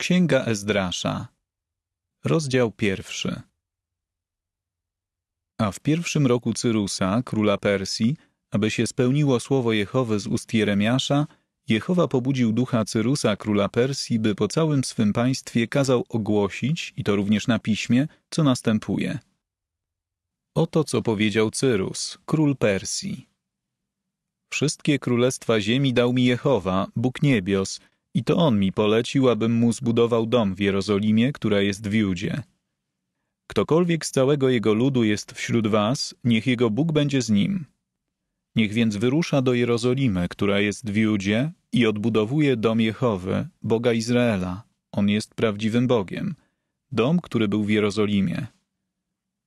Księga Ezdrasza, rozdział pierwszy. A w pierwszym roku Cyrusa, króla Persji, aby się spełniło słowo Jehowy z ust Jeremiasza, Jehowa pobudził ducha Cyrusa, króla Persji, by po całym swym państwie kazał ogłosić, i to również na piśmie, co następuje. Oto co powiedział Cyrus, król Persji. Wszystkie królestwa ziemi dał mi Jehowa, Bóg niebios, i to on mi polecił, abym mu zbudował dom w Jerozolimie, która jest w Judzie. Ktokolwiek z całego jego ludu jest wśród was, niech jego Bóg będzie z nim. Niech więc wyrusza do Jerozolimy, która jest w Judzie i odbudowuje dom Jehowy, Boga Izraela. On jest prawdziwym Bogiem. Dom, który był w Jerozolimie.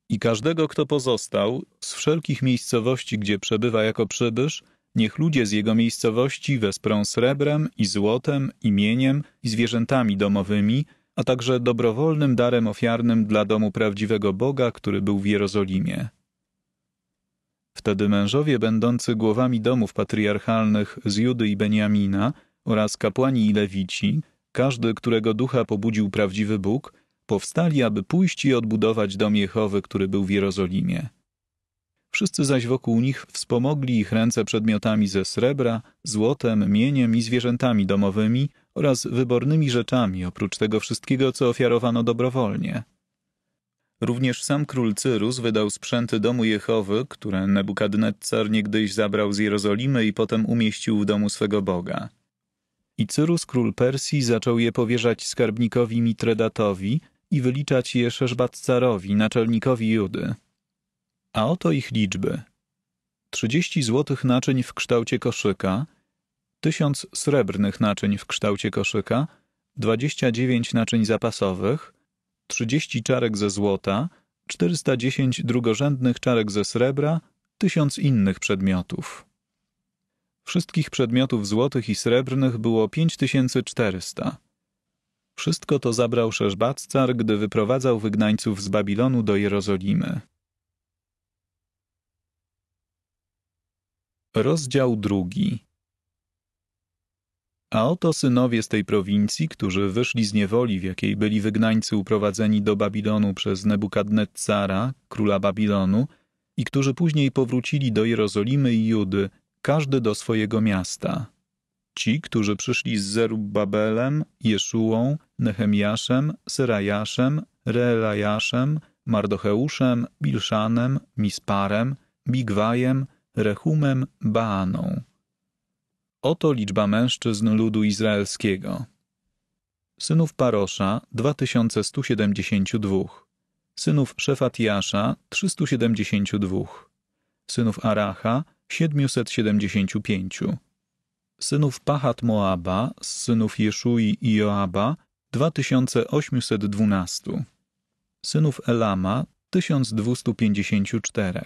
I każdego, kto pozostał, z wszelkich miejscowości, gdzie przebywa jako przybysz, Niech ludzie z jego miejscowości wesprą srebrem i złotem, imieniem i zwierzętami domowymi, a także dobrowolnym darem ofiarnym dla domu prawdziwego Boga, który był w Jerozolimie. Wtedy mężowie będący głowami domów patriarchalnych z Judy i Beniamina oraz kapłani i lewici, każdy, którego ducha pobudził prawdziwy Bóg, powstali, aby pójść i odbudować dom Jehowy, który był w Jerozolimie. Wszyscy zaś wokół nich wspomogli ich ręce przedmiotami ze srebra, złotem, mieniem i zwierzętami domowymi oraz wybornymi rzeczami, oprócz tego wszystkiego, co ofiarowano dobrowolnie. Również sam król Cyrus wydał sprzęty domu Jehowy, które Nebukadnetcar niegdyś zabrał z Jerozolimy i potem umieścił w domu swego Boga. I Cyrus król Persji zaczął je powierzać skarbnikowi Mitredatowi i wyliczać je Szeszbatcarowi, naczelnikowi Judy. A oto ich liczby. 30 złotych naczyń w kształcie koszyka, 1000 srebrnych naczyń w kształcie koszyka, 29 naczyń zapasowych, 30 czarek ze złota, 410 drugorzędnych czarek ze srebra, 1000 innych przedmiotów. Wszystkich przedmiotów złotych i srebrnych było 5400. Wszystko to zabrał Szeszbaczcar, gdy wyprowadzał wygnańców z Babilonu do Jerozolimy. Rozdział drugi. A oto synowie z tej prowincji, którzy wyszli z niewoli, w jakiej byli wygnańcy uprowadzeni do Babilonu przez Nebukadnezara, króla Babilonu, i którzy później powrócili do Jerozolimy i Judy, każdy do swojego miasta. Ci, którzy przyszli z Zerubbabelem, Jeszułą, Nehemiaszem, Serajaszem, Reelajaszem, Mardocheuszem, Bilszanem, Misparem, Bigwajem, Rehumem Baaną. Oto liczba mężczyzn ludu izraelskiego. Synów Parosza 2172, synów Szefatiasza 372, synów Aracha 775, synów Pachat Moaba z synów Jeszui i Joaba 2812, synów Elama 1254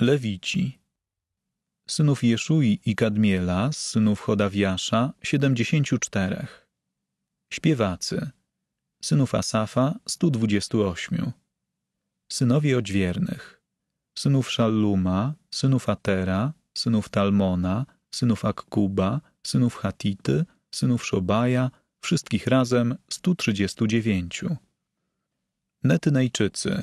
Lewici. Synów Jeszui i Kadmiela, synów Chodawiasza, siedemdziesięciu czterech. Śpiewacy. Synów Asafa, stu dwudziestu ośmiu. Synowie odźwiernych. Synów Szalluma, synów Atera, synów Talmona, synów Akkuba, synów Hatity, synów Szobaja, wszystkich razem 139. Netynejczycy,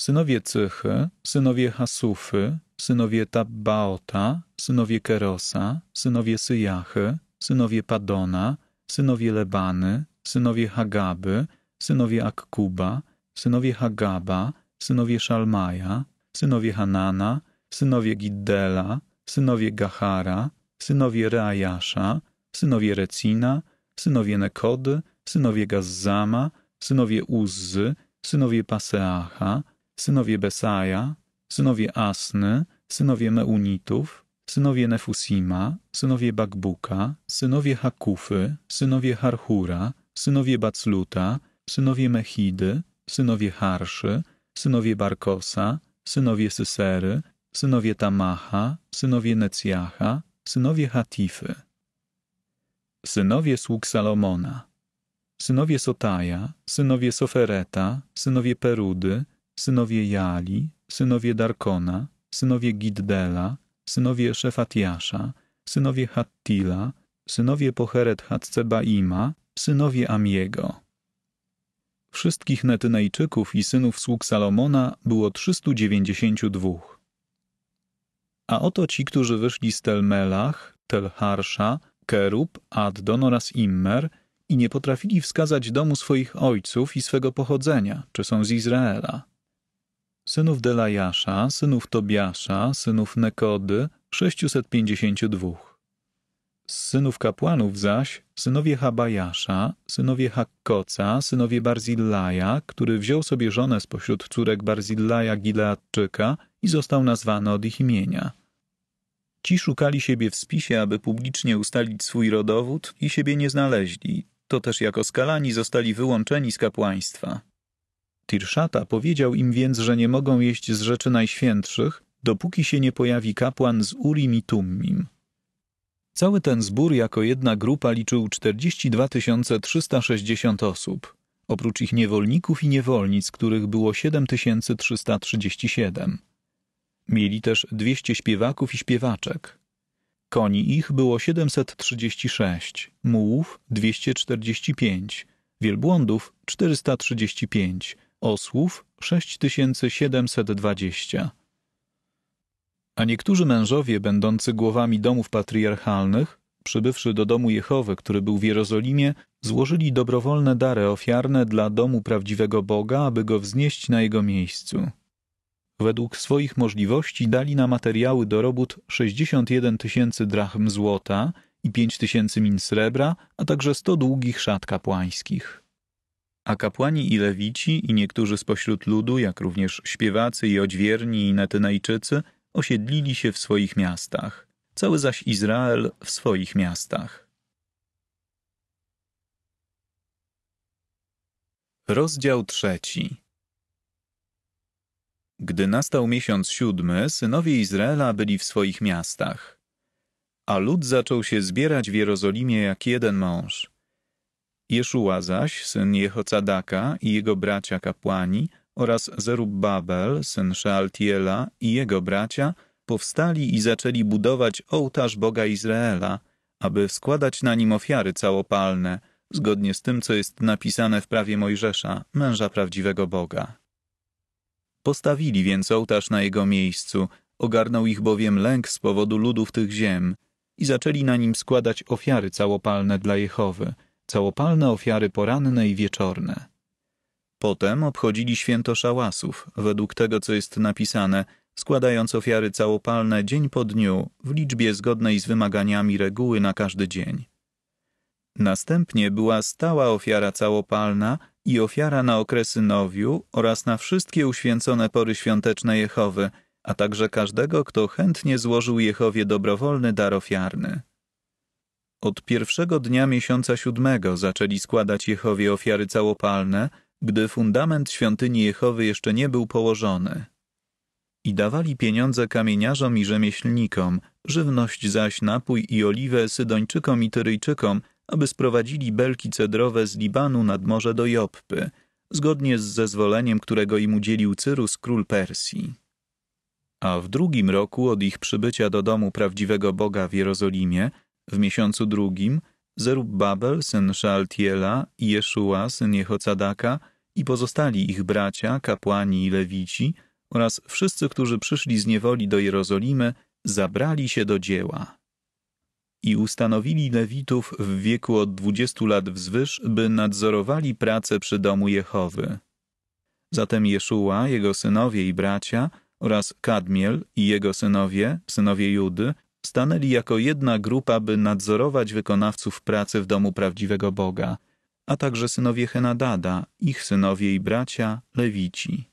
Synowie Cychy, synowie Hasufy, synowie Tabbaota, synowie Kerosa, synowie Syjachy, synowie Padona, synowie Lebany, synowie Hagaby, synowie Akkuba, synowie Hagaba, synowie Szalmaja, synowie Hanana, synowie Giddela, synowie Gahara, synowie Reajasza, synowie Recina, synowie Nekody, synowie Gazzama, synowie Uzzy, synowie Paseacha, synowie Besaja, synowie Asny, synowie Meunitów, synowie Nefusima, synowie Bakbuka, synowie Hakufy, synowie Harhura, synowie Bacluta, synowie Mechidy, synowie Harszy, synowie Barkosa, synowie Sysery, synowie Tamaha, synowie Necjacha, synowie Hatify. Synowie sług Salomona, synowie Sotaja, synowie Sofereta, synowie Perudy, synowie Jali, synowie Darkona, synowie Giddela, synowie Szefatiasza, synowie Hattila, synowie Poheret Hatzebaima, synowie Amiego. Wszystkich Netynejczyków i synów sług Salomona było 392. A oto ci, którzy wyszli z Telmelach, Telharsza, Kerub, Addon oraz Immer i nie potrafili wskazać domu swoich ojców i swego pochodzenia, czy są z Izraela synów Delajasza, synów Tobiasza, synów Nekody, 652. Z synów kapłanów zaś synowie Habajasza, synowie Hakkoca, synowie Barzillaja, który wziął sobie żonę spośród córek Barzillaja Gileadczyka i został nazwany od ich imienia. Ci szukali siebie w spisie, aby publicznie ustalić swój rodowód i siebie nie znaleźli. To też jako skalani zostali wyłączeni z kapłaństwa. Tirszata powiedział im więc, że nie mogą jeść z rzeczy najświętszych, dopóki się nie pojawi kapłan z Urim i Tummim. Cały ten zbór jako jedna grupa liczył 42 360 osób, oprócz ich niewolników i niewolnic, których było 7337. Mieli też 200 śpiewaków i śpiewaczek. Koni ich było 736, mułów 245, wielbłądów 435, osłów 6720. A niektórzy mężowie będący głowami domów patriarchalnych, przybywszy do domu Jehowy, który był w Jerozolimie, złożyli dobrowolne dary ofiarne dla domu prawdziwego Boga, aby go wznieść na jego miejscu. Według swoich możliwości dali na materiały do robót 61 tysięcy drachm złota i 5 tysięcy min srebra, a także 100 długich szat kapłańskich a kapłani i lewici i niektórzy spośród ludu, jak również śpiewacy i odźwierni i Netynejczycy, osiedlili się w swoich miastach, cały zaś Izrael w swoich miastach. Rozdział trzeci Gdy nastał miesiąc siódmy, synowie Izraela byli w swoich miastach, a lud zaczął się zbierać w Jerozolimie jak jeden mąż – Jeszuła zaś, syn Jehocadaka i jego bracia kapłani oraz Zerubbabel, syn Szealtiela i jego bracia powstali i zaczęli budować ołtarz Boga Izraela, aby składać na nim ofiary całopalne, zgodnie z tym, co jest napisane w prawie Mojżesza, męża prawdziwego Boga. Postawili więc ołtarz na jego miejscu, ogarnął ich bowiem lęk z powodu ludów tych ziem i zaczęli na nim składać ofiary całopalne dla Jehowy – całopalne ofiary poranne i wieczorne. Potem obchodzili święto szałasów, według tego co jest napisane, składając ofiary całopalne dzień po dniu w liczbie zgodnej z wymaganiami reguły na każdy dzień. Następnie była stała ofiara całopalna i ofiara na okresy nowiu oraz na wszystkie uświęcone pory świąteczne Jehowy, a także każdego, kto chętnie złożył Jehowie dobrowolny dar ofiarny. Od pierwszego dnia miesiąca siódmego zaczęli składać Jehowie ofiary całopalne, gdy fundament świątyni Jehowy jeszcze nie był położony. I dawali pieniądze kamieniarzom i rzemieślnikom, żywność zaś napój i oliwę Sydończykom i Tyryjczykom, aby sprowadzili belki cedrowe z Libanu nad morze do Joppy, zgodnie z zezwoleniem, którego im udzielił Cyrus, król Persji. A w drugim roku od ich przybycia do domu prawdziwego Boga w Jerozolimie – w miesiącu drugim Zerubbabel, syn Szaltiela, i Jeszua, syn Jehocadaka i pozostali ich bracia, kapłani i lewici oraz wszyscy, którzy przyszli z niewoli do Jerozolimy, zabrali się do dzieła. I ustanowili lewitów w wieku od dwudziestu lat wzwyż, by nadzorowali pracę przy domu Jehowy. Zatem Jeszua, jego synowie i bracia oraz Kadmiel i jego synowie, synowie Judy, stanęli jako jedna grupa, by nadzorować wykonawców pracy w domu prawdziwego Boga, a także synowie Henadada, ich synowie i bracia, Lewici.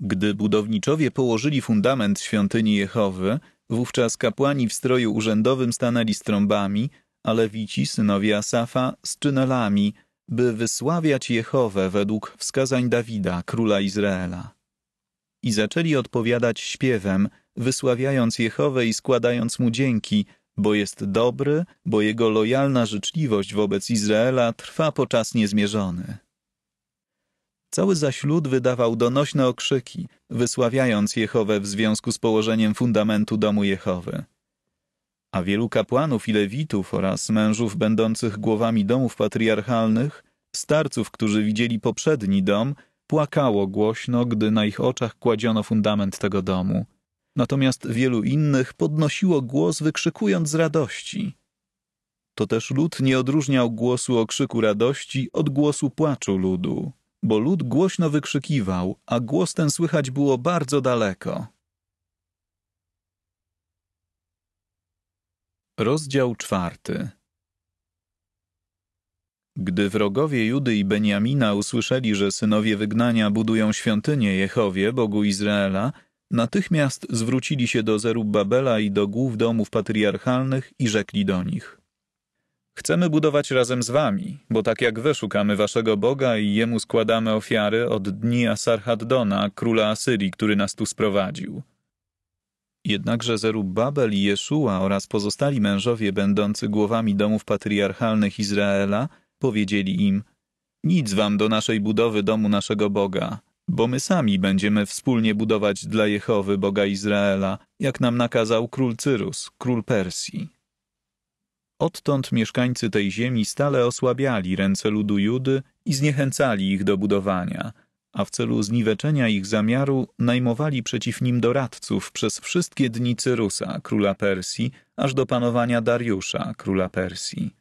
Gdy budowniczowie położyli fundament świątyni Jehowy, wówczas kapłani w stroju urzędowym stanęli z trąbami, a lewici, synowie Asafa, z czynelami, by wysławiać Jehowę według wskazań Dawida, króla Izraela. I zaczęli odpowiadać śpiewem – wysławiając Jehowę i składając Mu dzięki, bo jest dobry, bo Jego lojalna życzliwość wobec Izraela trwa po czas niezmierzony. Cały zaś lud wydawał donośne okrzyki, wysławiając Jehowę w związku z położeniem fundamentu domu Jehowy. A wielu kapłanów i lewitów oraz mężów będących głowami domów patriarchalnych, starców, którzy widzieli poprzedni dom, płakało głośno, gdy na ich oczach kładziono fundament tego domu – Natomiast wielu innych podnosiło głos, wykrzykując z radości. To też lud nie odróżniał głosu okrzyku radości od głosu płaczu ludu, bo lud głośno wykrzykiwał, a głos ten słychać było bardzo daleko. Rozdział czwarty gdy wrogowie Judy i Beniamina usłyszeli, że synowie wygnania budują świątynię Jehowie, Bogu Izraela, Natychmiast zwrócili się do Zerubbabela i do głów domów patriarchalnych i rzekli do nich. Chcemy budować razem z wami, bo tak jak wy szukamy waszego Boga i jemu składamy ofiary od dni Asarhaddona, króla Asyrii, który nas tu sprowadził. Jednakże Zerubbabel i Jeszua oraz pozostali mężowie będący głowami domów patriarchalnych Izraela powiedzieli im, nic wam do naszej budowy domu naszego Boga – bo my sami będziemy wspólnie budować dla Jehowy, Boga Izraela, jak nam nakazał król Cyrus, król Persji. Odtąd mieszkańcy tej ziemi stale osłabiali ręce ludu Judy i zniechęcali ich do budowania, a w celu zniweczenia ich zamiaru najmowali przeciw nim doradców przez wszystkie dni Cyrusa, króla Persji, aż do panowania Dariusza, króla Persji.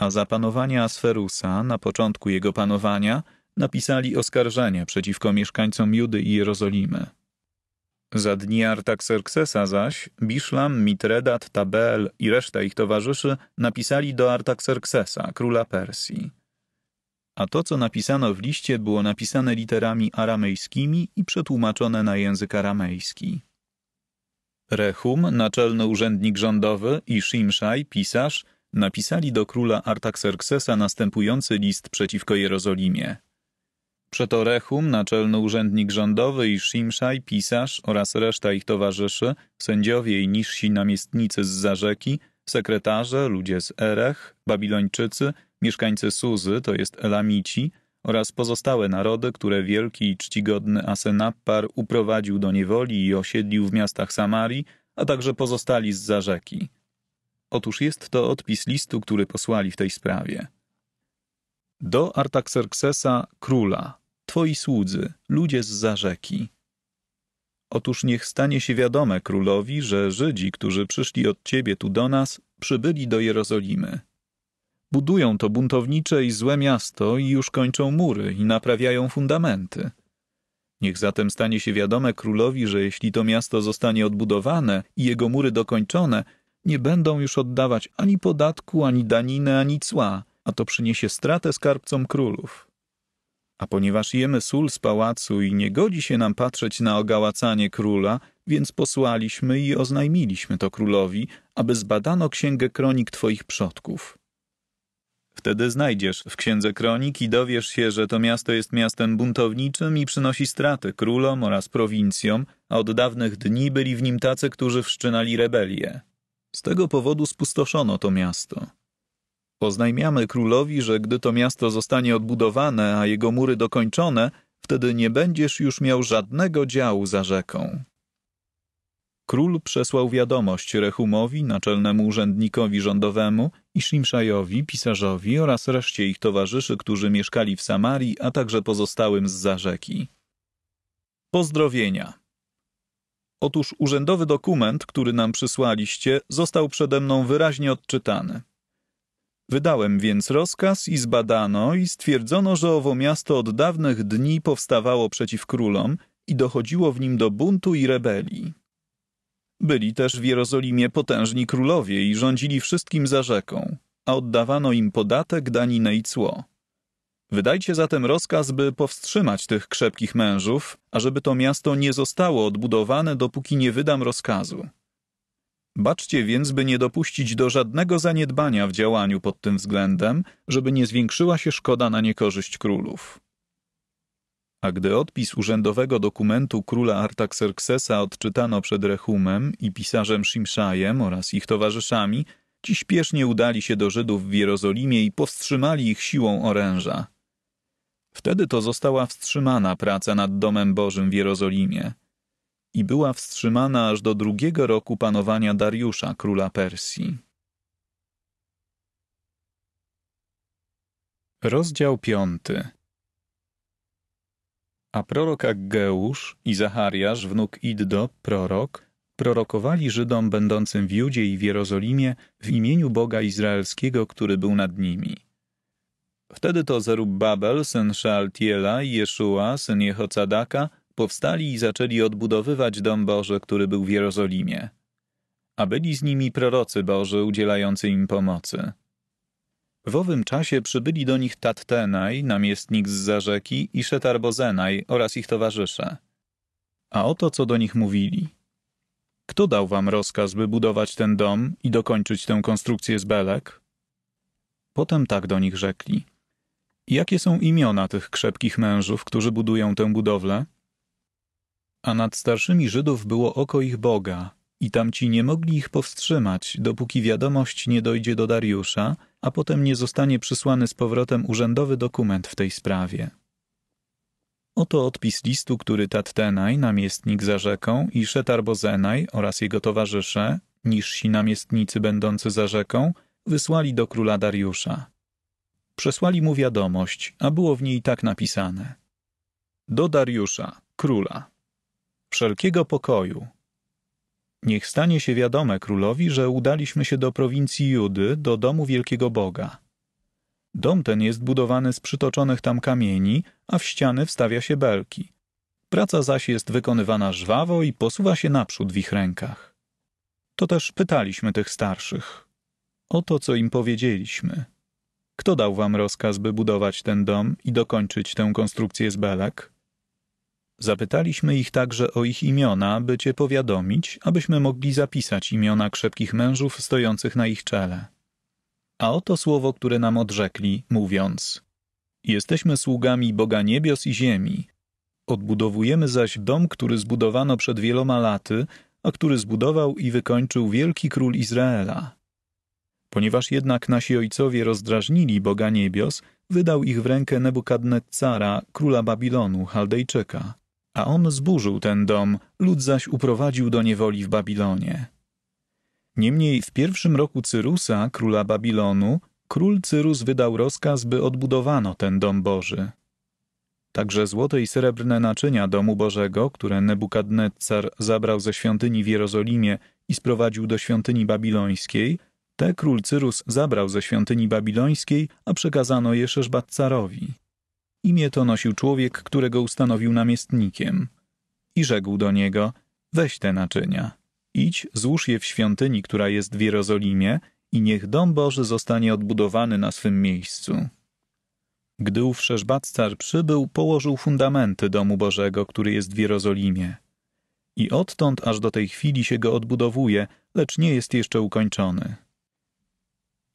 A za panowania Asferusa, na początku jego panowania – napisali oskarżenia przeciwko mieszkańcom Judy i Jerozolimy. Za dni Artaxerxesa zaś Bishlam, Mitredat, Tabel i reszta ich towarzyszy napisali do Artaxerxesa, króla Persji. A to, co napisano w liście, było napisane literami aramejskimi i przetłumaczone na język aramejski. Rehum, naczelny urzędnik rządowy, i Shimshaj, pisarz, napisali do króla Artaxerxesa następujący list przeciwko Jerozolimie. Przeto Rechum, naczelny urzędnik rządowy i Szimszaj, pisarz oraz reszta ich towarzyszy, sędziowie i niżsi namiestnicy z Zarzeki, sekretarze, ludzie z Erech, Babilończycy, mieszkańcy Suzy, to jest Elamici, oraz pozostałe narody, które wielki i czcigodny Asenappar uprowadził do niewoli i osiedlił w miastach Samarii, a także pozostali z Zarzeki. Otóż jest to odpis listu, który posłali w tej sprawie. Do Artaxerxesa króla Twoi słudzy, ludzie z zarzeki. Otóż niech stanie się wiadome królowi, że Żydzi, którzy przyszli od ciebie tu do nas, przybyli do Jerozolimy. Budują to buntownicze i złe miasto i już kończą mury i naprawiają fundamenty. Niech zatem stanie się wiadome królowi, że jeśli to miasto zostanie odbudowane i jego mury dokończone, nie będą już oddawać ani podatku, ani daniny, ani cła, a to przyniesie stratę skarbcom królów. A ponieważ jemy sól z pałacu i nie godzi się nam patrzeć na ogałacanie króla, więc posłaliśmy i oznajmiliśmy to królowi, aby zbadano księgę kronik twoich przodków. Wtedy znajdziesz w księdze kronik i dowiesz się, że to miasto jest miastem buntowniczym i przynosi straty królom oraz prowincjom, a od dawnych dni byli w nim tacy, którzy wszczynali rebelię. Z tego powodu spustoszono to miasto poznajmiamy królowi, że gdy to miasto zostanie odbudowane, a jego mury dokończone, wtedy nie będziesz już miał żadnego działu za rzeką. Król przesłał wiadomość Rehumowi, naczelnemu urzędnikowi rządowemu i Szymszajowi, pisarzowi oraz reszcie ich towarzyszy, którzy mieszkali w Samarii, a także pozostałym z zarzeki. Pozdrowienia. Otóż urzędowy dokument, który nam przysłaliście, został przede mną wyraźnie odczytany. Wydałem więc rozkaz i zbadano i stwierdzono, że owo miasto od dawnych dni powstawało przeciw królom i dochodziło w nim do buntu i rebelii. Byli też w Jerozolimie potężni królowie i rządzili wszystkim za rzeką, a oddawano im podatek, daninę i cło. Wydajcie zatem rozkaz, by powstrzymać tych krzepkich mężów, ażeby to miasto nie zostało odbudowane, dopóki nie wydam rozkazu. Baczcie więc, by nie dopuścić do żadnego zaniedbania w działaniu pod tym względem, żeby nie zwiększyła się szkoda na niekorzyść królów. A gdy odpis urzędowego dokumentu króla Artaxerxesa odczytano przed Rehumem i pisarzem Szimszajem oraz ich towarzyszami, ci śpiesznie udali się do Żydów w Jerozolimie i powstrzymali ich siłą oręża. Wtedy to została wstrzymana praca nad Domem Bożym w Jerozolimie – i była wstrzymana aż do drugiego roku panowania Dariusza, króla Persji. Rozdział piąty A prorok Aggeusz i Zachariasz, wnuk Iddo, prorok, prorokowali Żydom będącym w Judzie i w Jerozolimie w imieniu Boga Izraelskiego, który był nad nimi. Wtedy to Zerubbabel, syn Szealtiela i Jeszua, syn Jehocadaka, powstali i zaczęli odbudowywać dom Boży, który był w Jerozolimie. A byli z nimi prorocy Boży udzielający im pomocy. W owym czasie przybyli do nich Tattenaj, namiestnik z Zarzeki i Szetarbozenaj oraz ich towarzysze. A oto co do nich mówili. Kto dał wam rozkaz, by budować ten dom i dokończyć tę konstrukcję z belek? Potem tak do nich rzekli. Jakie są imiona tych krzepkich mężów, którzy budują tę budowlę? a nad starszymi Żydów było oko ich Boga, i tamci nie mogli ich powstrzymać, dopóki wiadomość nie dojdzie do Dariusza, a potem nie zostanie przysłany z powrotem urzędowy dokument w tej sprawie. Oto odpis listu, który Tattenaj, namiestnik za rzeką, i Szetarbozenaj oraz jego towarzysze, niżsi namiestnicy będący za rzeką, wysłali do króla Dariusza. Przesłali mu wiadomość, a było w niej tak napisane. Do Dariusza, króla wszelkiego pokoju. Niech stanie się wiadome królowi, że udaliśmy się do prowincji Judy, do domu wielkiego Boga. Dom ten jest budowany z przytoczonych tam kamieni, a w ściany wstawia się belki. Praca zaś jest wykonywana żwawo i posuwa się naprzód w ich rękach. To też pytaliśmy tych starszych. O to, co im powiedzieliśmy. Kto dał wam rozkaz, by budować ten dom i dokończyć tę konstrukcję z belek? Zapytaliśmy ich także o ich imiona, by cię powiadomić, abyśmy mogli zapisać imiona krzepkich mężów stojących na ich czele. A oto słowo, które nam odrzekli, mówiąc: Jesteśmy sługami Boga niebios i ziemi. Odbudowujemy zaś dom, który zbudowano przed wieloma laty, a który zbudował i wykończył wielki król Izraela. Ponieważ jednak nasi ojcowie rozdrażnili Boga niebios, wydał ich w rękę Nebukadnetcara, króla Babilonu, Chaldejczyka. A on zburzył ten dom, lud zaś uprowadził do niewoli w Babilonie. Niemniej w pierwszym roku Cyrusa, króla Babilonu, król Cyrus wydał rozkaz, by odbudowano ten dom Boży. Także złote i srebrne naczynia domu Bożego, które Nebukadnezar zabrał ze świątyni w Jerozolimie i sprowadził do świątyni babilońskiej, te król Cyrus zabrał ze świątyni babilońskiej, a przekazano je Szeszbatcarowi. Imię to nosił człowiek, którego ustanowił namiestnikiem. I rzekł do niego, weź te naczynia. Idź, złóż je w świątyni, która jest w Jerozolimie i niech dom Boży zostanie odbudowany na swym miejscu. Gdy ów Szeszbatcar przybył, położył fundamenty domu Bożego, który jest w Jerozolimie. I odtąd aż do tej chwili się go odbudowuje, lecz nie jest jeszcze ukończony.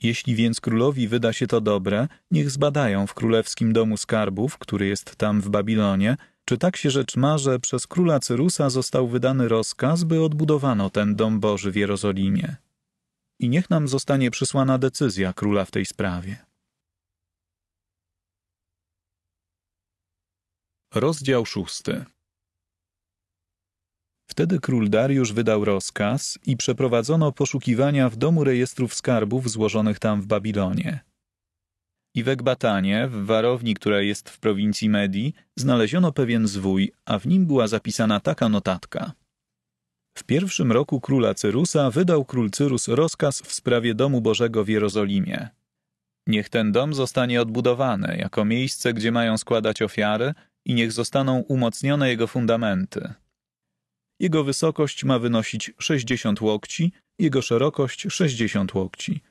Jeśli więc królowi wyda się to dobre, niech zbadają w królewskim domu skarbów, który jest tam w Babilonie, czy tak się rzecz ma, że przez króla Cyrusa został wydany rozkaz, by odbudowano ten dom Boży w Jerozolimie. I niech nam zostanie przysłana decyzja króla w tej sprawie. Rozdział szósty. Wtedy król Dariusz wydał rozkaz i przeprowadzono poszukiwania w domu rejestrów skarbów złożonych tam w Babilonie. I w Ekbatanie, w warowni, która jest w prowincji Medii, znaleziono pewien zwój, a w nim była zapisana taka notatka. W pierwszym roku króla Cyrusa wydał król Cyrus rozkaz w sprawie domu Bożego w Jerozolimie. Niech ten dom zostanie odbudowany jako miejsce, gdzie mają składać ofiary i niech zostaną umocnione jego fundamenty. Jego wysokość ma wynosić 60 łokci, jego szerokość 60 łokci.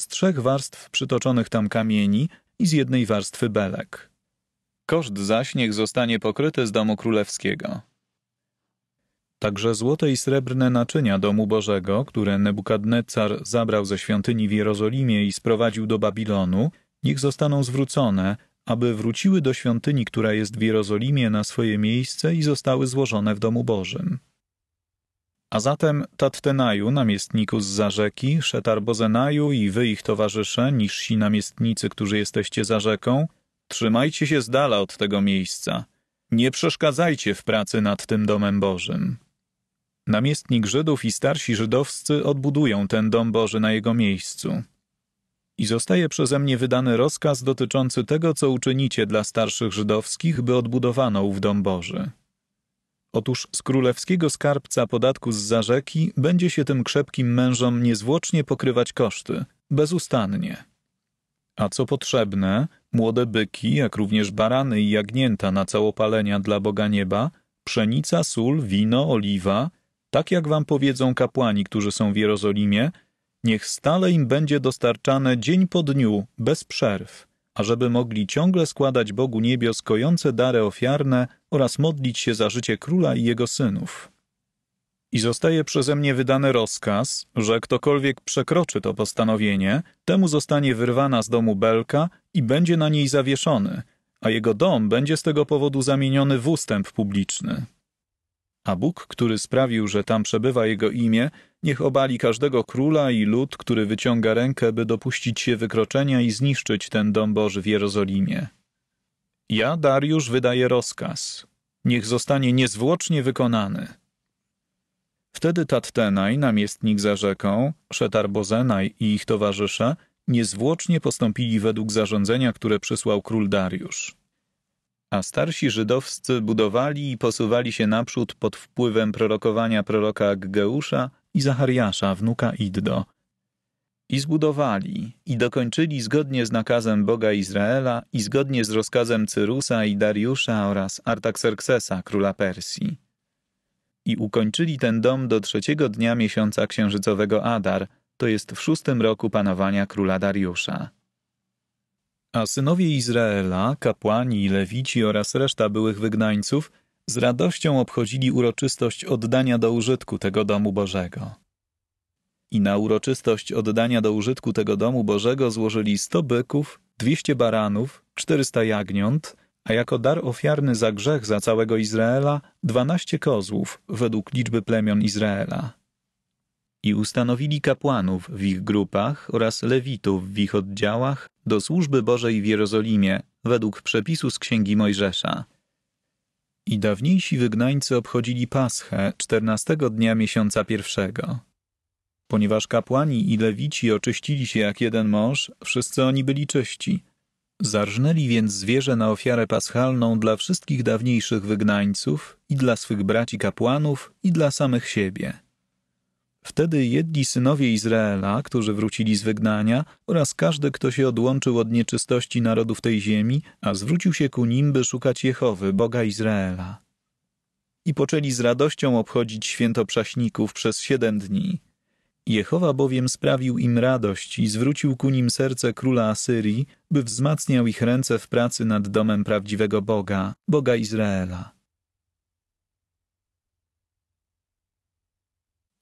Z trzech warstw przytoczonych tam kamieni i z jednej warstwy belek. Koszt zaś niech zostanie pokryty z domu królewskiego. Także złote i srebrne naczynia domu Bożego, które Nebukadnecar zabrał ze świątyni w Jerozolimie i sprowadził do Babilonu, niech zostaną zwrócone, aby wróciły do świątyni, która jest w Jerozolimie na swoje miejsce i zostały złożone w domu Bożym. A zatem Tattenaju, namiestniku z zarzeki, Szetarbozenaju i wy ich towarzysze, niżsi namiestnicy, którzy jesteście za rzeką, trzymajcie się z dala od tego miejsca. Nie przeszkadzajcie w pracy nad tym domem Bożym. Namiestnik Żydów i starsi żydowscy odbudują ten dom Boży na jego miejscu. I zostaje przeze mnie wydany rozkaz dotyczący tego, co uczynicie dla starszych żydowskich, by odbudowano ów dom Boży. Otóż z królewskiego skarbca podatku z zarzeki będzie się tym krzepkim mężom niezwłocznie pokrywać koszty, bezustannie. A co potrzebne, młode byki, jak również barany i jagnięta na całopalenia dla Boga Nieba, pszenica, sól, wino, oliwa, tak jak wam powiedzą kapłani, którzy są w Jerozolimie, niech stale im będzie dostarczane dzień po dniu, bez przerw ażeby mogli ciągle składać Bogu niebios kojące dary ofiarne oraz modlić się za życie króla i jego synów. I zostaje przeze mnie wydany rozkaz, że ktokolwiek przekroczy to postanowienie, temu zostanie wyrwana z domu belka i będzie na niej zawieszony, a jego dom będzie z tego powodu zamieniony w ustęp publiczny. A Bóg, który sprawił, że tam przebywa jego imię, Niech obali każdego króla i lud, który wyciąga rękę, by dopuścić się wykroczenia i zniszczyć ten dom Boży w Jerozolimie. Ja, Dariusz, wydaję rozkaz. Niech zostanie niezwłocznie wykonany. Wtedy Tattenaj, namiestnik za rzeką, Szetarbozenaj i ich towarzysze niezwłocznie postąpili według zarządzenia, które przysłał król Dariusz. A starsi żydowscy budowali i posuwali się naprzód pod wpływem prorokowania proroka Aggeusza, i Zachariasza, wnuka Iddo. I zbudowali, i dokończyli zgodnie z nakazem Boga Izraela i zgodnie z rozkazem Cyrusa i Dariusza oraz Artaxerxesa, króla Persji. I ukończyli ten dom do trzeciego dnia miesiąca księżycowego Adar, to jest w szóstym roku panowania króla Dariusza. A synowie Izraela, kapłani i lewici oraz reszta byłych wygnańców – z radością obchodzili uroczystość oddania do użytku tego domu Bożego. I na uroczystość oddania do użytku tego domu Bożego złożyli 100 byków, 200 baranów, 400 jagniąt, a jako dar ofiarny za grzech za całego Izraela 12 kozłów według liczby plemion Izraela. I ustanowili kapłanów w ich grupach oraz lewitów w ich oddziałach do służby Bożej w Jerozolimie według przepisu z Księgi Mojżesza – i dawniejsi wygnańcy obchodzili Paschę czternastego dnia miesiąca pierwszego. Ponieważ kapłani i lewici oczyścili się jak jeden mąż, wszyscy oni byli czyści. Zarżnęli więc zwierzę na ofiarę paschalną dla wszystkich dawniejszych wygnańców i dla swych braci kapłanów i dla samych siebie. Wtedy jedni synowie Izraela, którzy wrócili z wygnania, oraz każdy, kto się odłączył od nieczystości narodów tej ziemi, a zwrócił się ku nim, by szukać Jehowy, Boga Izraela. I poczęli z radością obchodzić święto prześników przez siedem dni. Jehowa bowiem sprawił im radość i zwrócił ku nim serce króla Asyrii, by wzmacniał ich ręce w pracy nad domem prawdziwego Boga, Boga Izraela.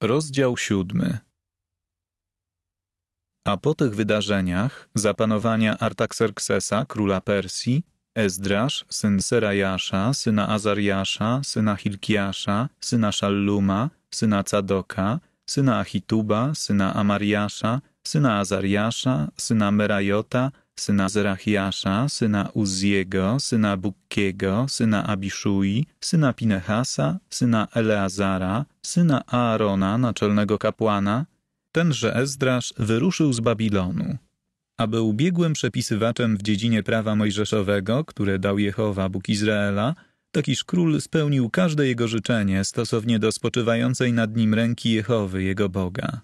Rozdział siódmy. A po tych wydarzeniach, zapanowania Artaxerxesa, króla Persji, Ezdrasz, syn Serajasza, syna Azariasza, syna Hilkiasza, syna Szalluma, syna Cadoka, syna Achituba, syna Amariasza, syna Azariasza, syna Merajota, syna Zerachiasza, syna Uziego, syna Bukkiego, syna Abishui, syna Pinehasa, syna Eleazara, syna Aarona, naczelnego kapłana, tenże Ezdrasz wyruszył z Babilonu. Aby ubiegłym przepisywaczem w dziedzinie prawa mojżeszowego, które dał Jehowa, Bóg Izraela, takiż król spełnił każde jego życzenie stosownie do spoczywającej nad nim ręki Jehowy, jego Boga.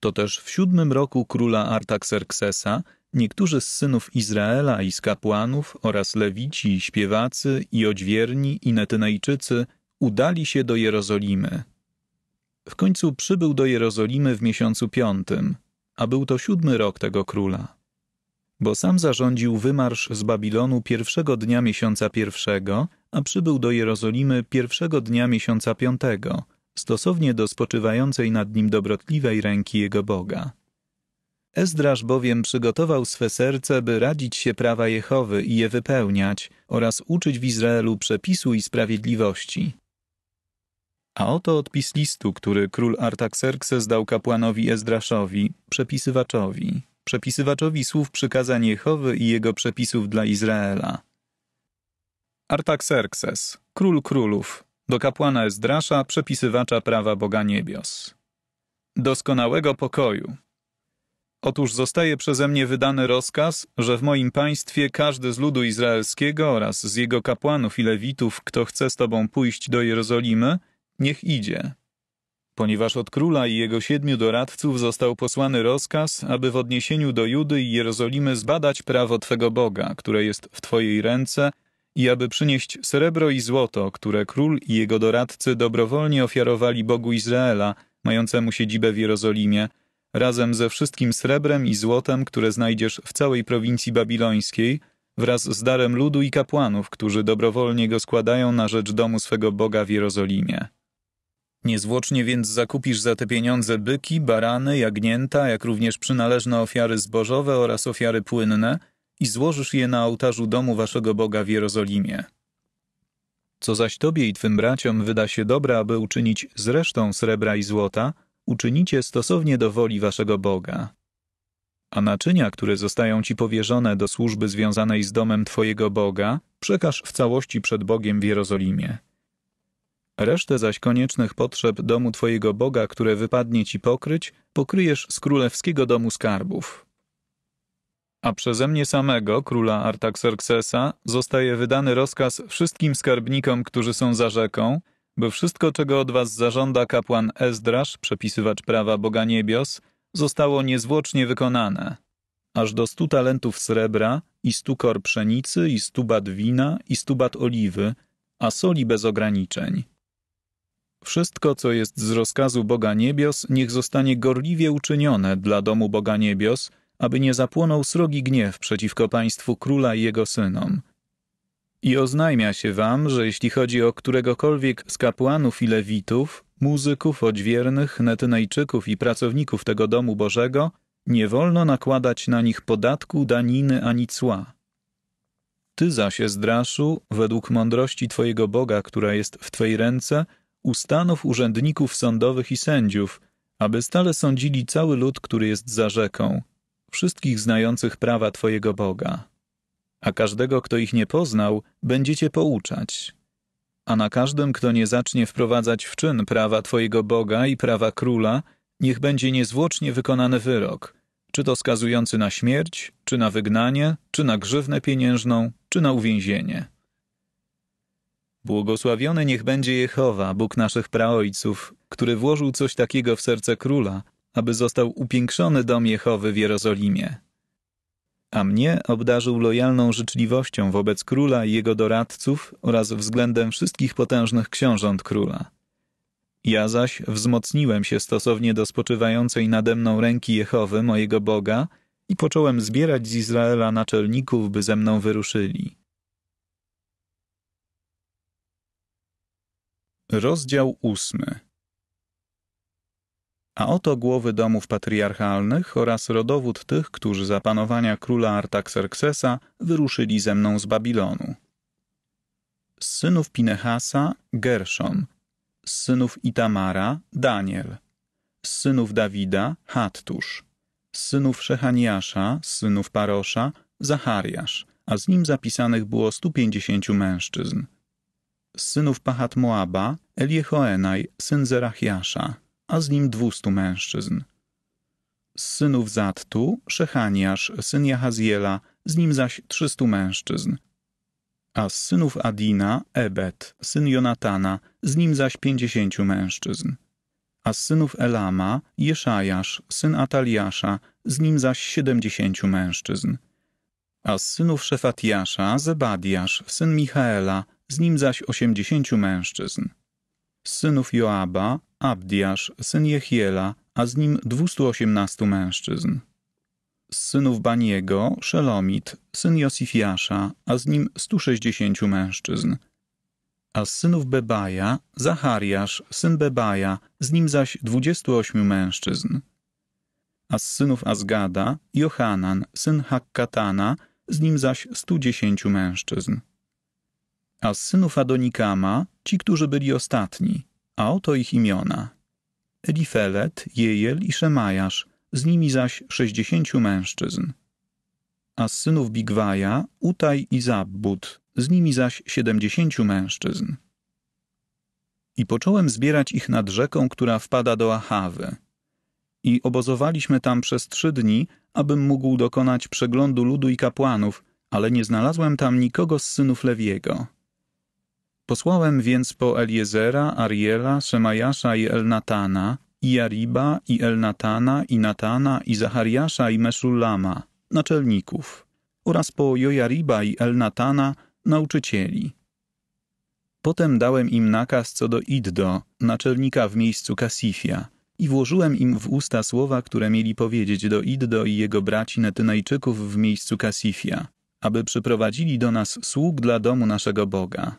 To też w siódmym roku króla Artaxerxesa Niektórzy z synów Izraela i z kapłanów oraz lewici, śpiewacy i odźwierni i Netynejczycy udali się do Jerozolimy. W końcu przybył do Jerozolimy w miesiącu piątym, a był to siódmy rok tego króla. Bo sam zarządził wymarsz z Babilonu pierwszego dnia miesiąca pierwszego, a przybył do Jerozolimy pierwszego dnia miesiąca piątego, stosownie do spoczywającej nad nim dobrotliwej ręki jego Boga Ezdrasz bowiem przygotował swe serce, by radzić się prawa Jehowy i je wypełniać oraz uczyć w Izraelu przepisu i sprawiedliwości. A oto odpis listu, który król Artaxerxes dał kapłanowi Ezdraszowi, przepisywaczowi, przepisywaczowi słów przykazań Jehowy i jego przepisów dla Izraela. Artaxerxes, król królów, do kapłana Ezdrasza, przepisywacza prawa Boga Niebios. Doskonałego pokoju, Otóż zostaje przeze mnie wydany rozkaz, że w moim państwie każdy z ludu izraelskiego oraz z jego kapłanów i lewitów, kto chce z tobą pójść do Jerozolimy, niech idzie. Ponieważ od króla i jego siedmiu doradców został posłany rozkaz, aby w odniesieniu do Judy i Jerozolimy zbadać prawo Twego Boga, które jest w Twojej ręce, i aby przynieść srebro i złoto, które król i jego doradcy dobrowolnie ofiarowali Bogu Izraela, mającemu siedzibę w Jerozolimie – razem ze wszystkim srebrem i złotem, które znajdziesz w całej prowincji babilońskiej, wraz z darem ludu i kapłanów, którzy dobrowolnie go składają na rzecz domu swego Boga w Jerozolimie. Niezwłocznie więc zakupisz za te pieniądze byki, barany, jagnięta, jak również przynależne ofiary zbożowe oraz ofiary płynne i złożysz je na ołtarzu domu waszego Boga w Jerozolimie. Co zaś tobie i twym braciom wyda się dobre, aby uczynić z resztą srebra i złota – uczynicie stosownie do woli waszego Boga. A naczynia, które zostają ci powierzone do służby związanej z domem twojego Boga, przekaż w całości przed Bogiem w Jerozolimie. Resztę zaś koniecznych potrzeb domu Twojego Boga, które wypadnie Ci pokryć, pokryjesz z królewskiego domu skarbów. A przeze mnie samego, króla Artaxerxesa, zostaje wydany rozkaz wszystkim skarbnikom, którzy są za rzeką, bo wszystko, czego od was zażąda kapłan Ezdrasz, przepisywacz prawa Boga Niebios, zostało niezwłocznie wykonane. Aż do stu talentów srebra i stu kor pszenicy i stu bat wina i stu bat oliwy, a soli bez ograniczeń. Wszystko, co jest z rozkazu Boga Niebios, niech zostanie gorliwie uczynione dla domu Boga Niebios, aby nie zapłonął srogi gniew przeciwko państwu króla i jego synom – i oznajmia się wam, że jeśli chodzi o któregokolwiek z kapłanów i lewitów, muzyków, odźwiernych, netynejczyków i pracowników tego domu Bożego, nie wolno nakładać na nich podatku, daniny ani cła. Ty zaś, Zdraszu, według mądrości Twojego Boga, która jest w Twej ręce, ustanów urzędników sądowych i sędziów, aby stale sądzili cały lud, który jest za rzeką, wszystkich znających prawa Twojego Boga a każdego, kto ich nie poznał, będziecie pouczać. A na każdym, kto nie zacznie wprowadzać w czyn prawa Twojego Boga i prawa króla, niech będzie niezwłocznie wykonany wyrok, czy to skazujący na śmierć, czy na wygnanie, czy na grzywnę pieniężną, czy na uwięzienie. Błogosławiony niech będzie Jehowa, Bóg naszych praojców, który włożył coś takiego w serce króla, aby został upiększony dom Jehowy w Jerozolimie a mnie obdarzył lojalną życzliwością wobec króla i jego doradców oraz względem wszystkich potężnych książąt króla. Ja zaś wzmocniłem się stosownie do spoczywającej nade mną ręki Jehowy, mojego Boga, i począłem zbierać z Izraela naczelników, by ze mną wyruszyli. Rozdział ósmy a oto głowy domów patriarchalnych oraz rodowód tych, którzy za panowania króla Artaxerxesa wyruszyli ze mną z Babilonu. Z synów Pinehasa Gerszon, z synów Itamara Daniel, z synów Dawida Hattusz, z synów Szechaniasza, z synów Parosza Zachariasz, a z nim zapisanych było 150 mężczyzn. Z synów Pachat Moaba Eliehoenaj, syn Zerachiasza, a z nim dwustu mężczyzn. Z synów Zattu, Szechaniasz, syn Jahaziela, z nim zaś trzystu mężczyzn. A z synów Adina, Ebet, syn Jonatana, z nim zaś pięćdziesięciu mężczyzn. A z synów Elama, Jeszajasz, syn Ataliasza, z nim zaś siedemdziesięciu mężczyzn. A z synów Szefatiasza, Zebadiasz, syn Michaela, z nim zaś osiemdziesięciu mężczyzn. Z synów Joaba, Abdiasz, syn Jehiela, a z nim 218 mężczyzn. Z synów Baniego Szelomit, syn Josifiasza, a z nim 160 mężczyzn. A z synów Bebaja Zachariasz, syn Bebaja, z nim zaś 28 mężczyzn. A z synów Azgada Johanan, syn Hakkatana, z nim zaś 110 mężczyzn. A z synów Adonikama ci, którzy byli ostatni – a oto ich imiona. Elifelet, Jejel i Szemajasz, z nimi zaś sześćdziesięciu mężczyzn. A z synów Bigwaja Utaj i Zabbut, z nimi zaś siedemdziesięciu mężczyzn. I począłem zbierać ich nad rzeką, która wpada do Achawy. I obozowaliśmy tam przez trzy dni, abym mógł dokonać przeglądu ludu i kapłanów, ale nie znalazłem tam nikogo z synów Lewiego. Posłałem więc po Eliezera, Ariela, Szemajasza i Elnatana, i Jariba, i Elnatana, i Natana, i Zachariasza, i Meszulama, naczelników, oraz po Jojariba i Elnatana, nauczycieli. Potem dałem im nakaz co do Iddo, naczelnika w miejscu Kasifia, i włożyłem im w usta słowa, które mieli powiedzieć do Iddo i jego braci Netynejczyków w miejscu Kasifia, aby przyprowadzili do nas sług dla domu naszego Boga.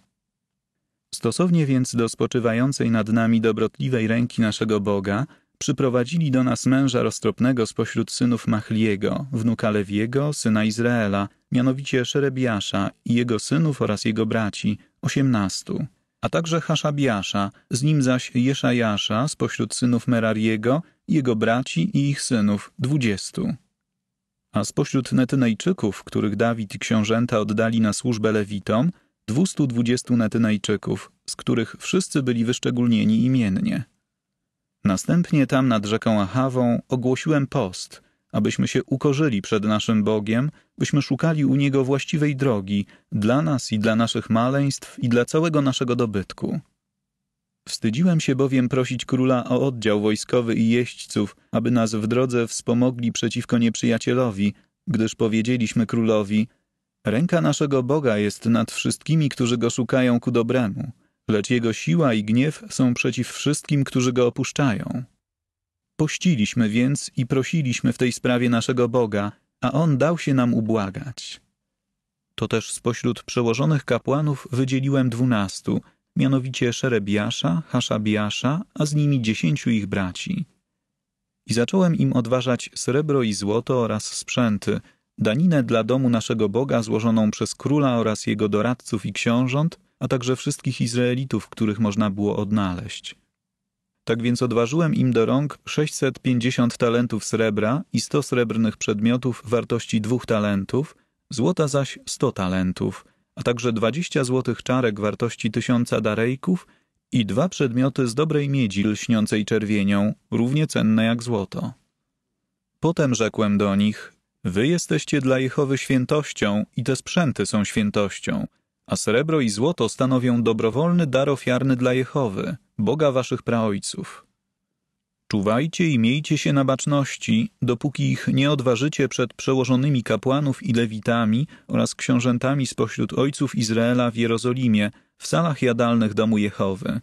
Stosownie więc do spoczywającej nad nami dobrotliwej ręki naszego Boga, przyprowadzili do nas męża roztropnego spośród synów Machliego, wnuka Lewiego, syna Izraela, mianowicie Szerebiasza i jego synów oraz jego braci, osiemnastu, a także Haszabiasza, z nim zaś Jeszajasza spośród synów Merariego, jego braci i ich synów, dwudziestu. A spośród Netynejczyków, których Dawid i książęta oddali na służbę Lewitom, 220 Netynajczyków, z których wszyscy byli wyszczególnieni imiennie. Następnie tam nad rzeką Ahawą ogłosiłem post, abyśmy się ukorzyli przed naszym Bogiem, byśmy szukali u Niego właściwej drogi dla nas i dla naszych maleństw i dla całego naszego dobytku. Wstydziłem się bowiem prosić króla o oddział wojskowy i jeźdźców, aby nas w drodze wspomogli przeciwko nieprzyjacielowi, gdyż powiedzieliśmy królowi – Ręka naszego Boga jest nad wszystkimi, którzy Go szukają ku dobremu, lecz Jego siła i gniew są przeciw wszystkim, którzy Go opuszczają. Pościliśmy więc i prosiliśmy w tej sprawie naszego Boga, a On dał się nam ubłagać. To też spośród przełożonych kapłanów wydzieliłem dwunastu, mianowicie Szerebiasza, Haszabiasza, a z nimi dziesięciu ich braci. I zacząłem im odważać srebro i złoto oraz sprzęty – daninę dla domu naszego Boga złożoną przez króla oraz jego doradców i książąt, a także wszystkich Izraelitów, których można było odnaleźć. Tak więc odważyłem im do rąk 650 talentów srebra i 100 srebrnych przedmiotów wartości dwóch talentów, złota zaś 100 talentów, a także 20 złotych czarek wartości tysiąca darejków i dwa przedmioty z dobrej miedzi lśniącej czerwienią, równie cenne jak złoto. Potem rzekłem do nich, Wy jesteście dla Jehowy świętością i te sprzęty są świętością, a srebro i złoto stanowią dobrowolny dar ofiarny dla Jehowy, Boga waszych praojców. Czuwajcie i miejcie się na baczności, dopóki ich nie odważycie przed przełożonymi kapłanów i lewitami oraz książętami spośród ojców Izraela w Jerozolimie, w salach jadalnych domu Jehowy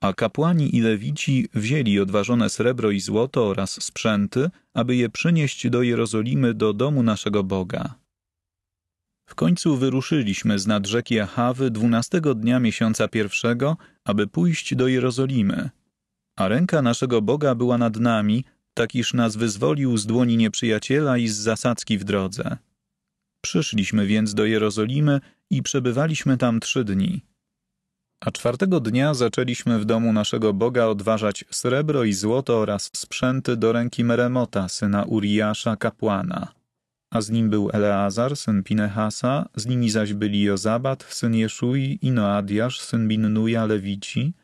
a kapłani i lewici wzięli odważone srebro i złoto oraz sprzęty, aby je przynieść do Jerozolimy do domu naszego Boga. W końcu wyruszyliśmy z nad rzeki Achawy dwunastego dnia miesiąca pierwszego, aby pójść do Jerozolimy. A ręka naszego Boga była nad nami, tak iż nas wyzwolił z dłoni nieprzyjaciela i z zasadzki w drodze. Przyszliśmy więc do Jerozolimy i przebywaliśmy tam trzy dni a czwartego dnia zaczęliśmy w domu naszego Boga odważać srebro i złoto oraz sprzęty do ręki Meremota, syna Uriasza, kapłana. A z nim był Eleazar, syn Pinehasa, z nimi zaś byli Jozabat, syn Jeszui i Noadiasz, syn Binnuja, Lewici,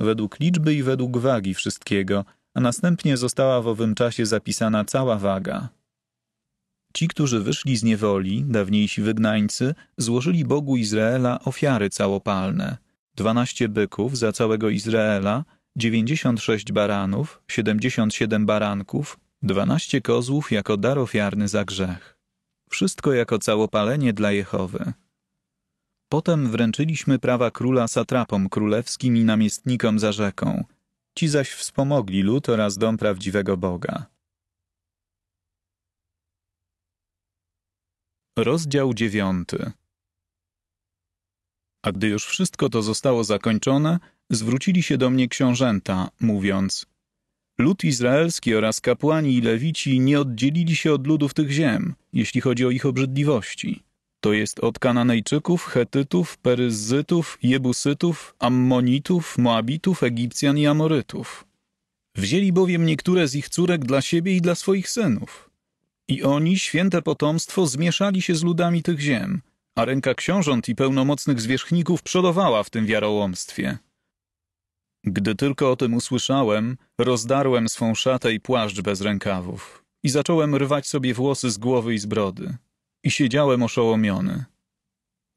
według liczby i według wagi wszystkiego, a następnie została w owym czasie zapisana cała waga. Ci, którzy wyszli z niewoli, dawniejsi wygnańcy, złożyli Bogu Izraela ofiary całopalne – 12 byków za całego Izraela, 96 baranów, 77 baranków, 12 kozłów jako dar ofiarny za grzech. Wszystko jako całopalenie dla Jehowy. Potem wręczyliśmy prawa króla satrapom królewskim i namiestnikom za rzeką. Ci zaś wspomogli lud oraz dom prawdziwego Boga. Rozdział dziewiąty a gdy już wszystko to zostało zakończone, zwrócili się do mnie książęta, mówiąc Lud izraelski oraz kapłani i lewici nie oddzielili się od ludów tych ziem, jeśli chodzi o ich obrzydliwości. To jest od Kananejczyków, Chetytów, Peryzytów, Jebusytów, Ammonitów, Moabitów, Egipcjan i Amorytów. Wzięli bowiem niektóre z ich córek dla siebie i dla swoich synów. I oni, święte potomstwo, zmieszali się z ludami tych ziem – a ręka książąt i pełnomocnych zwierzchników przodowała w tym wiarołomstwie. Gdy tylko o tym usłyszałem, rozdarłem swą szatę i płaszcz bez rękawów i zacząłem rwać sobie włosy z głowy i z brody. I siedziałem oszołomiony.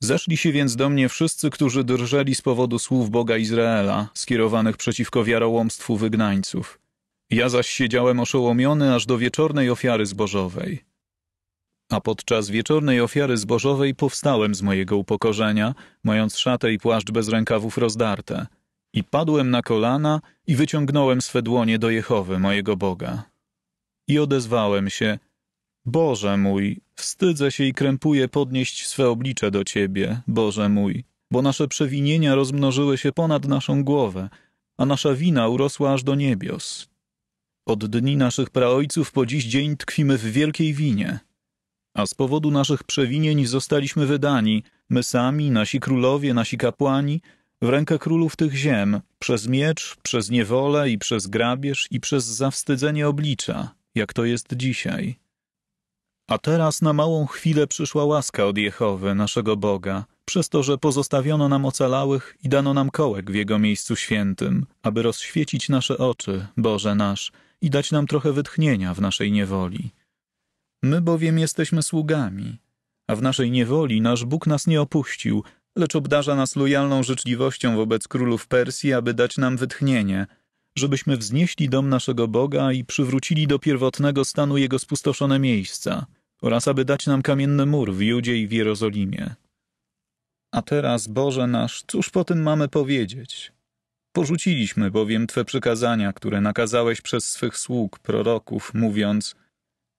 Zeszli się więc do mnie wszyscy, którzy drżeli z powodu słów Boga Izraela, skierowanych przeciwko wiarołomstwu wygnańców. Ja zaś siedziałem oszołomiony aż do wieczornej ofiary zbożowej. A podczas wieczornej ofiary zbożowej powstałem z mojego upokorzenia, mając szatę i płaszcz bez rękawów rozdarte. I padłem na kolana i wyciągnąłem swe dłonie do Jehowy, mojego Boga. I odezwałem się, Boże mój, wstydzę się i krępuję podnieść swe oblicze do Ciebie, Boże mój, bo nasze przewinienia rozmnożyły się ponad naszą głowę, a nasza wina urosła aż do niebios. Od dni naszych praojców po dziś dzień tkwimy w wielkiej winie – a z powodu naszych przewinień zostaliśmy wydani, my sami, nasi królowie, nasi kapłani, w rękę królów tych ziem, przez miecz, przez niewolę i przez grabież i przez zawstydzenie oblicza, jak to jest dzisiaj. A teraz na małą chwilę przyszła łaska od Jehowy, naszego Boga, przez to, że pozostawiono nam ocalałych i dano nam kołek w Jego miejscu świętym, aby rozświecić nasze oczy, Boże nasz, i dać nam trochę wytchnienia w naszej niewoli. My bowiem jesteśmy sługami, a w naszej niewoli nasz Bóg nas nie opuścił, lecz obdarza nas lojalną życzliwością wobec królów Persji, aby dać nam wytchnienie, żebyśmy wznieśli dom naszego Boga i przywrócili do pierwotnego stanu jego spustoszone miejsca, oraz aby dać nam kamienny mur w Judzie i w Jerozolimie. A teraz, Boże nasz, cóż po tym mamy powiedzieć? Porzuciliśmy bowiem Twe przykazania, które nakazałeś przez swych sług, proroków, mówiąc –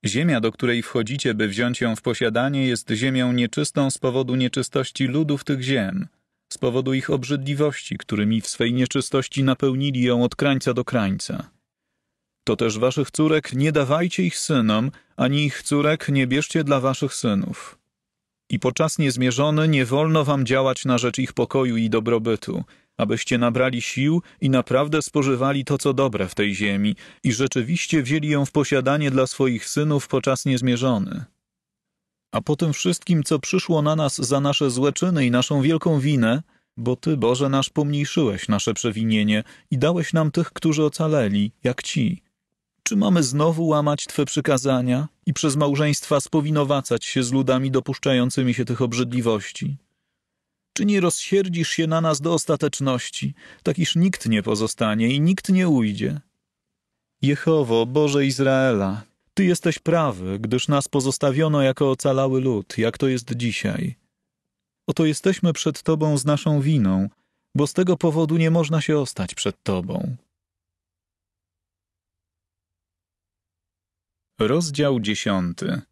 Ziemia, do której wchodzicie, by wziąć ją w posiadanie, jest ziemią nieczystą z powodu nieczystości ludów tych ziem, z powodu ich obrzydliwości, którymi w swej nieczystości napełnili ją od krańca do krańca. To też waszych córek nie dawajcie ich synom, ani ich córek nie bierzcie dla waszych synów. I po czas niezmierzony nie wolno wam działać na rzecz ich pokoju i dobrobytu, abyście nabrali sił i naprawdę spożywali to, co dobre w tej ziemi i rzeczywiście wzięli ją w posiadanie dla swoich synów po czas niezmierzony. A po tym wszystkim, co przyszło na nas za nasze złe czyny i naszą wielką winę, bo Ty, Boże nasz, pomniejszyłeś nasze przewinienie i dałeś nam tych, którzy ocaleli, jak Ci. Czy mamy znowu łamać Twe przykazania i przez małżeństwa spowinowacać się z ludami dopuszczającymi się tych obrzydliwości? czy nie rozsierdzisz się na nas do ostateczności, tak iż nikt nie pozostanie i nikt nie ujdzie? Jehowo, Boże Izraela, Ty jesteś prawy, gdyż nas pozostawiono jako ocalały lud, jak to jest dzisiaj. Oto jesteśmy przed Tobą z naszą winą, bo z tego powodu nie można się ostać przed Tobą. Rozdział dziesiąty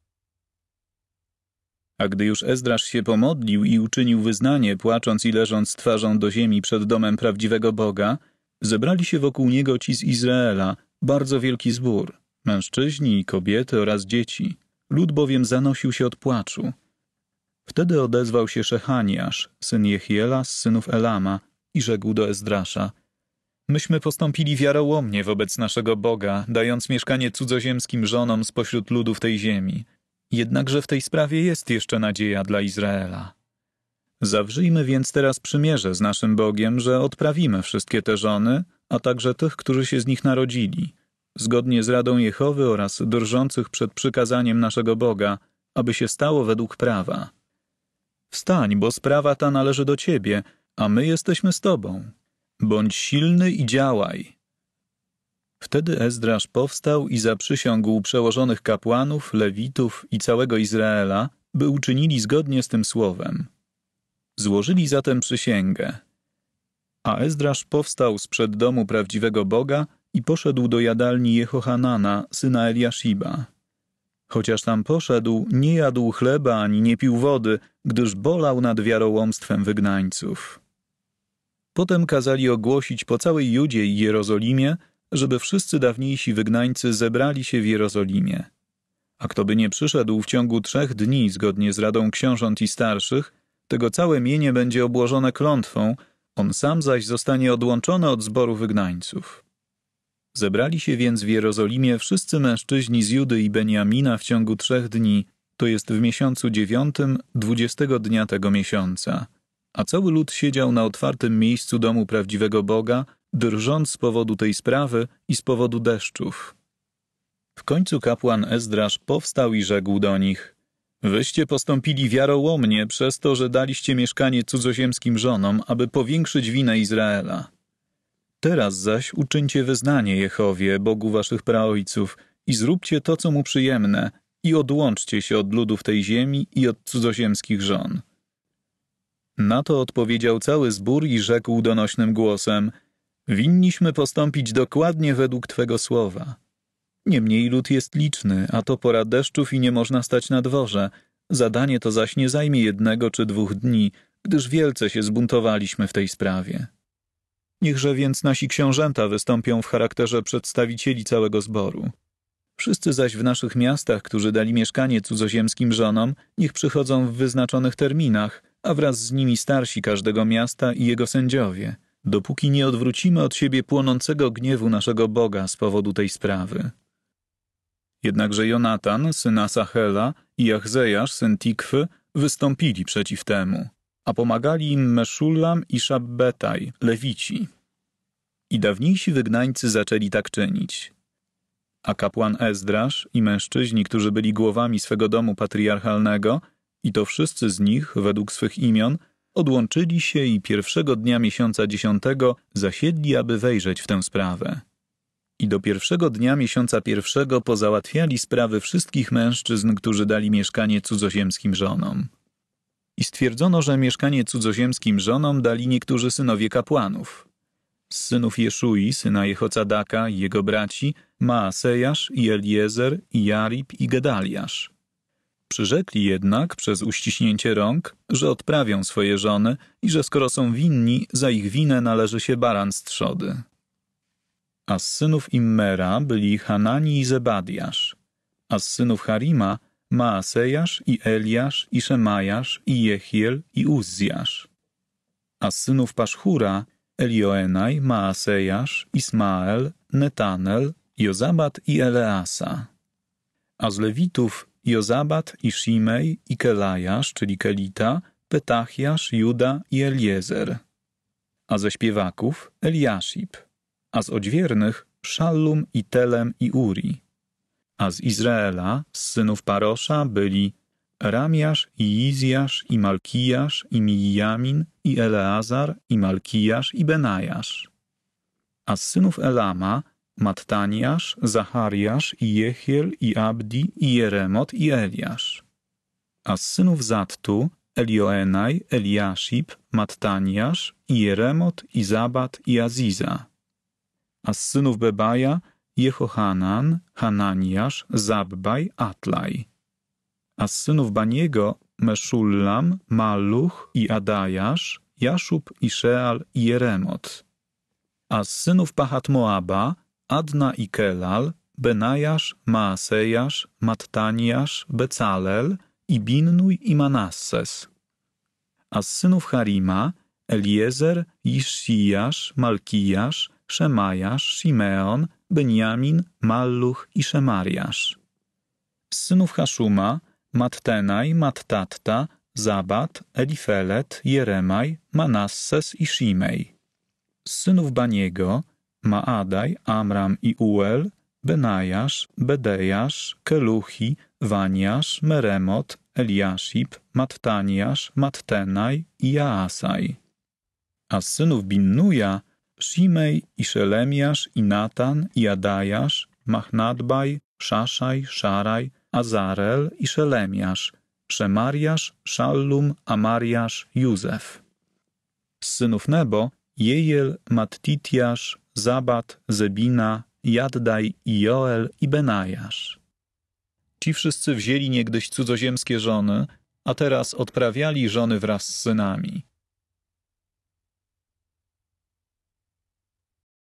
a gdy już Ezdrasz się pomodlił i uczynił wyznanie, płacząc i leżąc twarzą do ziemi przed domem prawdziwego Boga, zebrali się wokół niego ci z Izraela, bardzo wielki zbór, mężczyźni, kobiety oraz dzieci. Lud bowiem zanosił się od płaczu. Wtedy odezwał się Szechaniasz, syn Jechiela z synów Elama, i rzekł do Ezdrasza – Myśmy postąpili wiarołomnie wobec naszego Boga, dając mieszkanie cudzoziemskim żonom spośród ludów tej ziemi. Jednakże w tej sprawie jest jeszcze nadzieja dla Izraela. Zawrzyjmy więc teraz przymierze z naszym Bogiem, że odprawimy wszystkie te żony, a także tych, którzy się z nich narodzili, zgodnie z radą Jehowy oraz drżących przed przykazaniem naszego Boga, aby się stało według prawa. Wstań, bo sprawa ta należy do ciebie, a my jesteśmy z tobą. Bądź silny i działaj, Wtedy Ezdrasz powstał i zaprzysiągł przełożonych kapłanów, lewitów i całego Izraela, by uczynili zgodnie z tym słowem. Złożyli zatem przysięgę. A Ezdrasz powstał z przed domu prawdziwego Boga i poszedł do jadalni Jehohanana, syna Eliashiba. Chociaż tam poszedł, nie jadł chleba ani nie pił wody, gdyż bolał nad wiarołomstwem wygnańców. Potem kazali ogłosić po całej Judzie i Jerozolimie – żeby wszyscy dawniejsi wygnańcy zebrali się w Jerozolimie. A kto by nie przyszedł w ciągu trzech dni, zgodnie z radą książąt i starszych, tego całe mienie będzie obłożone klątwą, on sam zaś zostanie odłączony od zboru wygnańców. Zebrali się więc w Jerozolimie wszyscy mężczyźni z Judy i Beniamina w ciągu trzech dni, to jest w miesiącu dziewiątym, dwudziestego dnia tego miesiąca. A cały lud siedział na otwartym miejscu domu prawdziwego Boga drżąc z powodu tej sprawy i z powodu deszczów. W końcu kapłan Ezdrasz powstał i rzekł do nich: Wyście postąpili wiarołomnie przez to, że daliście mieszkanie cudzoziemskim żonom, aby powiększyć winę Izraela. Teraz zaś uczyńcie wyznanie Jehowie, Bogu waszych praojców, i zróbcie to, co mu przyjemne, i odłączcie się od ludów tej ziemi i od cudzoziemskich żon. Na to odpowiedział cały zbór i rzekł donośnym głosem – Winniśmy postąpić dokładnie według Twego słowa. Niemniej lud jest liczny, a to pora deszczów i nie można stać na dworze. Zadanie to zaś nie zajmie jednego czy dwóch dni, gdyż wielce się zbuntowaliśmy w tej sprawie. Niechże więc nasi książęta wystąpią w charakterze przedstawicieli całego zboru. Wszyscy zaś w naszych miastach, którzy dali mieszkanie cudzoziemskim żonom, niech przychodzą w wyznaczonych terminach, a wraz z nimi starsi każdego miasta i jego sędziowie – dopóki nie odwrócimy od siebie płonącego gniewu naszego Boga z powodu tej sprawy. Jednakże Jonatan, syna Sachela i Jachzejasz, syn Tikwy, wystąpili przeciw temu, a pomagali im Meszulam i Szabbetaj, Lewici. I dawniejsi wygnańcy zaczęli tak czynić. A kapłan Ezdrasz i mężczyźni, którzy byli głowami swego domu patriarchalnego, i to wszyscy z nich, według swych imion, Odłączyli się i pierwszego dnia miesiąca dziesiątego zasiedli, aby wejrzeć w tę sprawę. I do pierwszego dnia miesiąca pierwszego pozałatwiali sprawy wszystkich mężczyzn, którzy dali mieszkanie cudzoziemskim żonom. I stwierdzono, że mieszkanie cudzoziemskim żonom dali niektórzy synowie kapłanów. Z synów Jeszui, syna Jehocadaka i jego braci, Maasejasz i Eliezer i Jarib i Gedaliasz. Przyrzekli jednak przez uściśnięcie rąk, że odprawią swoje żony i że skoro są winni, za ich winę należy się baran z trzody. A z synów Immera byli Hanani i Zebadiasz, a z synów Harima Maasejasz i Eliasz i Szemajasz i Jechiel i Uzjasz, a z synów Paszchura Elioenaj, Maasejasz, Ismael, Netanel, Jozabat i Eleasa. A z Lewitów Jozabat i Szimej i Kelajasz, czyli Kelita, Petachiasz, Juda i Eliezer. A ze śpiewaków Eliaszib, a z odźwiernych Szallum i Telem i Uri. A z Izraela, z synów Parosza, byli Ramiasz i Izjasz i Malkijasz i Mijamin i Eleazar i Malkijasz i Benajasz. A z synów Elama Mattaniasz, Zachariasz, i Jechiel, i Abdi, i Jeremot, i Eliasz. A z synów Zattu Elioenaj, Eliaszib, Mattaniasz, i Jeremot, i Zabat, i Aziza. A z synów Bebaja Jehohanan, Hananiasz, Zabbaj, Atlaj. A z synów Baniego Meszullam, Maluch i Adajasz, Jaszub, Iszeal i Jeremot. A z synów Pachat Moaba Adna i Kelal, Benajasz, Maasejasz, Mattaniasz, Becalel, Ibinnuj i Manasses. A z synów Harima Eliezer, Iszijasz, Malkijasz, Szemajasz, Simeon, Beniamin, Malluch i Szemariasz. Z synów Haszuma Mattenaj, Mattatta, Zabat, Elifelet, Jeremaj, Manasses i Shimei. Z synów Baniego Maadaj, Amram i Uel, Benajasz, Bedejasz, Keluchi, Waniasz, Meremot, Eliaszib, Mattaniasz, Mattenaj i Jaasaj. A z synów Binnuja Shimej i Szelemiasz i Natan i Adajasz, Machnadbaj, Szaszaj, Szaraj, Azarel i Szelemiasz, Szemariasz, Szallum, Amariasz, Józef. Z synów Nebo Jejel, Mattitiasz, Zabat, Zebina, Jaddaj i Joel i Benajasz. Ci wszyscy wzięli niegdyś cudzoziemskie żony, a teraz odprawiali żony wraz z synami.